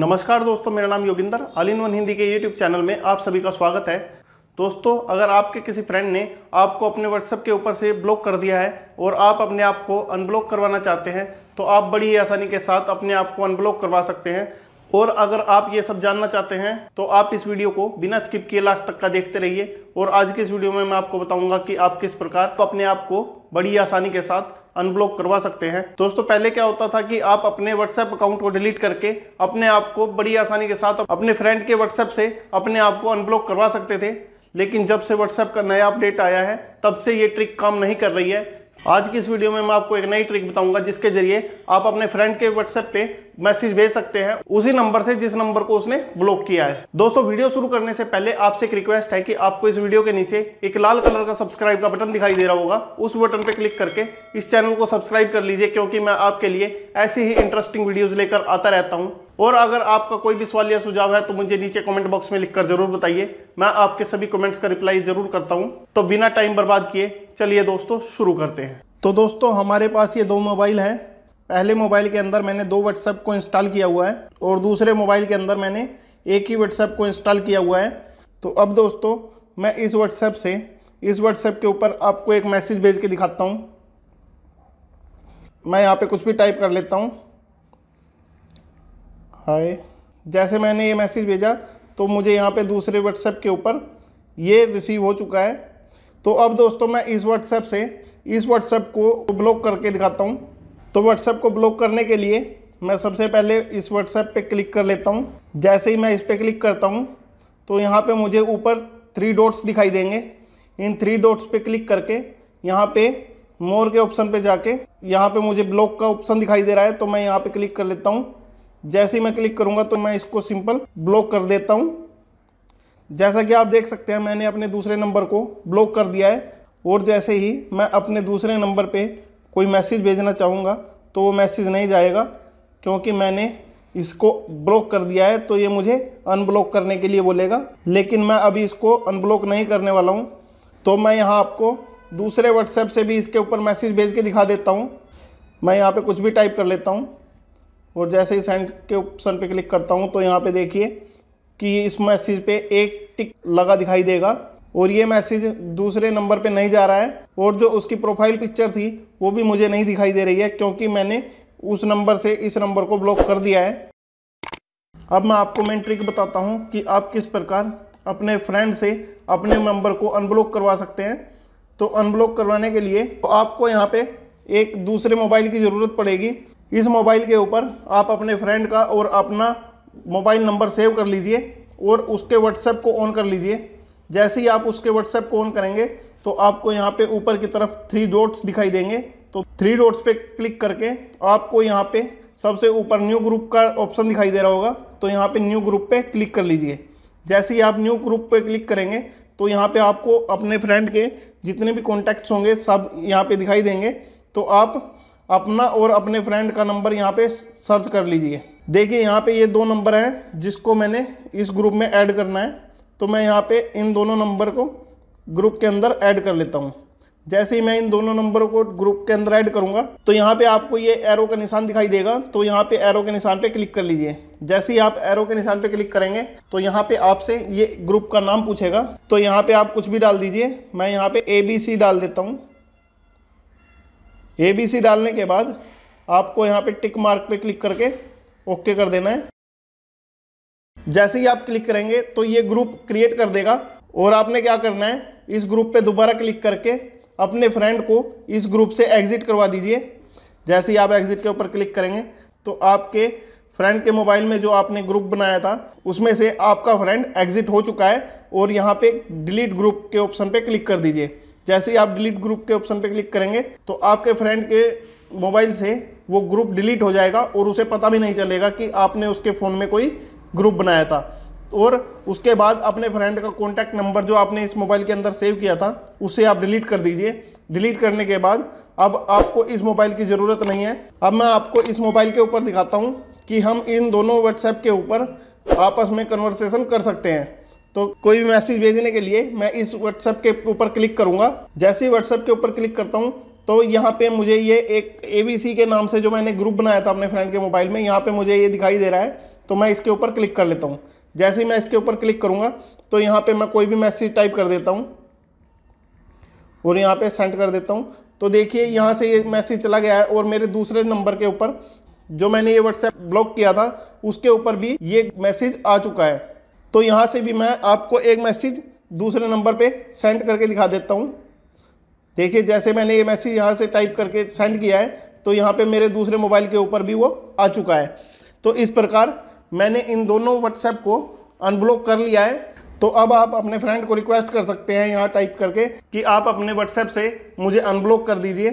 नमस्कार दोस्तों मेरा नाम Yoginder all in one Hindi के यूट्यूब चैनल में आप सभी का स्वागत है दोस्तों अगर आपके किसी फ्रेंड ने आपको अपने व्हाट्सएप के ऊपर से ब्लॉक कर दिया है और आप अपने आप को अनब्लॉक करवाना चाहते हैं तो आप बड़ी ही आसानी के साथ अपने आप को अनब्लॉक करवा सकते हैं और अगर आप ये सब जानना चाहते हैं तो आप इस वीडियो को बिना स्किप किए लास्ट तक का देखते रहिए और आज के इस वीडियो में मैं आपको बताऊंगा कि आप किस प्रकार तो अपने आप को बड़ी आसानी के साथ अनब्लॉक करवा सकते हैं दोस्तों पहले क्या होता था कि आप अपने व्हाट्सएप अकाउंट को डिलीट करके अपने आप को बड़ी आसानी के साथ अपने फ्रेंड के व्हाट्सएप से अपने आप को अनब्लॉक करवा सकते थे लेकिन जब से व्हाट्सएप का नया अपडेट आया है तब से ये ट्रिक काम नहीं कर रही है आज की इस वीडियो में मैं आपको एक नई ट्रिक बताऊंगा जिसके जरिए आप अपने फ्रेंड के व्हाट्सएप पे मैसेज भेज सकते हैं उसी नंबर से जिस नंबर को उसने ब्लॉक किया है दोस्तों वीडियो शुरू करने से पहले आपसे एक रिक्वेस्ट है कि आपको इस वीडियो के नीचे एक लाल कलर का सब्सक्राइब का बटन दिखाई दे रहा होगा उस बटन पर क्लिक करके इस चैनल को सब्सक्राइब कर लीजिए क्योंकि मैं आपके लिए ऐसी ही इंटरेस्टिंग वीडियोज लेकर आता रहता हूँ और अगर आपका कोई भी सवाल या सुझाव है तो मुझे नीचे कमेंट बॉक्स में लिखकर जरूर बताइए मैं आपके सभी कमेंट्स का रिप्लाई जरूर करता हूँ तो बिना टाइम बर्बाद किए चलिए दोस्तों शुरू करते हैं तो दोस्तों हमारे पास ये दो मोबाइल हैं पहले मोबाइल के अंदर मैंने दो व्हाट्सएप को इंस्टॉल किया हुआ है और दूसरे मोबाइल के अंदर मैंने एक ही व्हाट्सएप को इंस्टॉल किया हुआ है तो अब दोस्तों मैं इस व्हाट्सएप से इस व्हाट्सएप के ऊपर आपको एक मैसेज भेज के दिखाता हूँ मैं यहाँ पे कुछ भी टाइप कर लेता हूँ हाय जैसे मैंने ये मैसेज भेजा तो मुझे यहाँ पे दूसरे व्हाट्सएप के ऊपर ये रिसीव हो चुका है तो अब दोस्तों मैं इस व्हाट्सएप से इस व्हाट्सएप को ब्लॉक करके दिखाता हूँ तो व्हाट्सएप को ब्लॉक करने के लिए मैं सबसे पहले इस व्हाट्सएप पे क्लिक कर लेता हूँ जैसे ही मैं इस पर क्लिक करता हूँ तो यहाँ पे मुझे ऊपर थ्री डॉट्स दिखाई देंगे इन थ्री डॉट्स पे क्लिक करके यहाँ पे मोर के ऑप्शन पे जाके यहाँ पे मुझे ब्लॉक का ऑप्शन दिखाई दे रहा है तो मैं यहाँ पे क्लिक कर लेता हूँ जैसे ही मैं क्लिक करूँगा तो मैं इसको सिंपल ब्लॉक कर देता हूँ जैसा कि आप देख सकते हैं मैंने अपने दूसरे नंबर को ब्लॉक कर दिया है और जैसे ही मैं अपने दूसरे नंबर पे कोई मैसेज भेजना चाहूँगा तो वो मैसेज नहीं जाएगा क्योंकि मैंने इसको ब्लॉक कर दिया है तो ये मुझे अनब्लॉक करने के लिए बोलेगा लेकिन मैं अभी इसको अनब्लॉक नहीं करने वाला हूँ तो मैं यहाँ आपको दूसरे व्हाट्सएप से भी इसके ऊपर मैसेज भेज के दिखा देता हूँ मैं यहाँ पर कुछ भी टाइप कर लेता हूँ और जैसे ही सेंड के ऑप्शन पर क्लिक करता हूँ तो यहाँ पर देखिए कि इस मैसेज पे एक टिक लगा दिखाई देगा और ये मैसेज दूसरे नंबर पे नहीं जा रहा है और जो उसकी प्रोफाइल पिक्चर थी वो भी मुझे नहीं दिखाई दे रही है क्योंकि मैंने उस नंबर से इस नंबर को ब्लॉक कर दिया है अब मैं आपको मैं ट्रिक बताता हूँ कि आप किस प्रकार अपने फ्रेंड से अपने नंबर को अनब्लॉक करवा सकते हैं तो अनब्लॉक करवाने के लिए तो आपको यहाँ पे एक दूसरे मोबाइल की ज़रूरत पड़ेगी इस मोबाइल के ऊपर आप अपने फ्रेंड का और अपना मोबाइल नंबर सेव कर लीजिए और उसके व्हाट्सएप को ऑन कर लीजिए जैसे ही आप उसके व्हाट्सएप को ऑन करेंगे तो आपको यहाँ पे ऊपर की तरफ थ्री डॉट्स दिखाई देंगे तो थ्री डॉट्स पे क्लिक करके आपको यहाँ पे सबसे ऊपर न्यू ग्रुप का ऑप्शन दिखाई दे रहा होगा तो यहाँ पे न्यू ग्रुप पे क्लिक कर लीजिए जैसे ही आप न्यू ग्रुप पे क्लिक करेंगे तो यहाँ पे आपको अपने फ्रेंड के जितने भी कॉन्टैक्ट्स होंगे सब यहाँ पे दिखाई देंगे तो आप अपना और अपने फ्रेंड का नंबर यहाँ पर सर्च कर लीजिए देखिए यहाँ पे ये दो नंबर हैं जिसको मैंने इस ग्रुप में ऐड करना है तो मैं यहाँ पे इन दोनों नंबर को ग्रुप के अंदर ऐड कर लेता हूँ जैसे ही मैं इन दोनों नंबर को ग्रुप के अंदर ऐड करूँगा तो यहाँ पे आपको ये एरो का निशान दिखाई देगा तो यहाँ पे एरो के निशान पे क्लिक कर लीजिए जैसे ही आप एरो के निशान पे क्लिक करेंगे तो यहाँ पे आपसे ये ग्रुप का नाम पूछेगा तो यहाँ पे आप कुछ भी डाल दीजिए मैं यहाँ पे ए बी सी डाल देता हूँ ए बी सी डालने के बाद आपको यहाँ पे टिक मार्क पे क्लिक करके ओके कर देना है जैसे ही आप क्लिक करेंगे तो ये ग्रुप क्रिएट कर देगा और आपने क्या करना है इस ग्रुप पे दोबारा क्लिक करके अपने फ्रेंड को इस ग्रुप से एग्ज़िट करवा दीजिए जैसे ही आप एग्ज़िट के ऊपर क्लिक करेंगे तो आपके फ्रेंड के मोबाइल में जो आपने ग्रुप बनाया था उसमें से आपका फ्रेंड एग्ज़िट हो चुका है और यहाँ पे डिलीट ग्रुप के ऑप्शन पे क्लिक कर दीजिए जैसे ही आप डिलीट ग्रुप के ऑप्शन पे क्लिक करेंगे तो आपके फ्रेंड के मोबाइल से वो ग्रुप डिलीट हो जाएगा और उसे पता भी नहीं चलेगा कि आपने उसके फ़ोन में कोई ग्रुप बनाया था और उसके बाद अपने फ्रेंड का कॉन्टैक्ट नंबर जो आपने इस मोबाइल के अंदर सेव किया था उसे आप डिलीट कर दीजिए डिलीट करने के बाद अब आपको इस मोबाइल की ज़रूरत नहीं है अब मैं आपको इस मोबाइल के ऊपर दिखाता हूँ कि हम इन दोनों व्हाट्सएप के ऊपर आपस में कन्वर्सेशन कर सकते हैं तो कोई मैसेज भेजने के लिए मैं इस व्हाट्सएप के ऊपर क्लिक करूँगा जैसे ही व्हाट्सएप के ऊपर क्लिक करता हूँ तो यहाँ पे मुझे ये एक ए के नाम से जो मैंने ग्रुप बनाया था अपने फ्रेंड के मोबाइल में यहाँ पे मुझे ये दिखाई दे रहा है तो मैं इसके ऊपर क्लिक कर लेता हूँ जैसे ही मैं इसके ऊपर क्लिक करूँगा तो यहाँ पे मैं कोई भी मैसेज टाइप कर देता हूँ और यहाँ पे सेंड कर देता हूँ तो देखिए यहाँ से ये मैसेज चला गया है और मेरे दूसरे नंबर के ऊपर जो मैंने ये व्हाट्सएप ब्लॉक किया था उसके ऊपर भी ये मैसेज आ चुका है तो यहाँ से भी मैं आपको एक मैसेज दूसरे नंबर पर सेंड करके दिखा देता हूँ देखिए जैसे मैंने ये मैसेज यहाँ से टाइप करके सेंड किया है तो यहाँ पे मेरे दूसरे मोबाइल के ऊपर भी वो आ चुका है तो इस प्रकार मैंने इन दोनों व्हाट्सएप को अनब्लॉक कर लिया है तो अब आप अपने फ्रेंड को रिक्वेस्ट कर सकते हैं यहाँ टाइप करके कि आप अपने व्हाट्सएप से मुझे अनब्लॉक कर दीजिए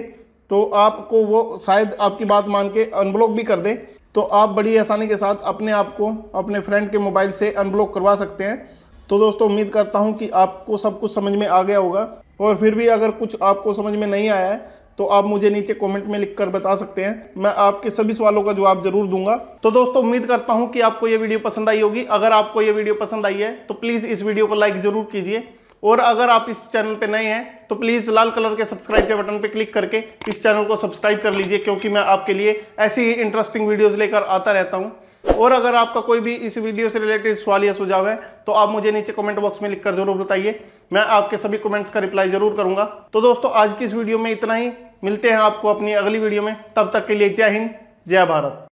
तो आपको वो शायद आपकी बात मान के अनब्लॉक भी कर दे तो आप बड़ी आसानी के साथ अपने आप को अपने फ्रेंड के मोबाइल से अनब्लॉक करवा सकते हैं तो दोस्तों उम्मीद करता हूँ कि आपको सब कुछ समझ में आ गया होगा और फिर भी अगर कुछ आपको समझ में नहीं आया है तो आप मुझे नीचे कमेंट में लिखकर बता सकते हैं मैं आपके सभी सवालों का जवाब जरूर दूंगा तो दोस्तों उम्मीद करता हूं कि आपको ये वीडियो पसंद आई होगी अगर आपको ये वीडियो पसंद आई है तो प्लीज़ इस वीडियो को लाइक ज़रूर कीजिए और अगर आप इस चैनल पर नए हैं तो प्लीज़ लाल कलर के सब्सक्राइब के बटन पर क्लिक करके इस चैनल को सब्सक्राइब कर लीजिए क्योंकि मैं आपके लिए ऐसी ही इंटरेस्टिंग वीडियोज़ लेकर आता रहता हूँ और अगर आपका कोई भी इस वीडियो से रिलेटेड सवाल या सुझाव है तो आप मुझे नीचे कमेंट बॉक्स में लिखकर जरूर बताइए मैं आपके सभी कमेंट्स का रिप्लाई जरूर करूंगा तो दोस्तों आज की इस वीडियो में इतना ही मिलते हैं आपको अपनी अगली वीडियो में तब तक के लिए जय हिंद जय भारत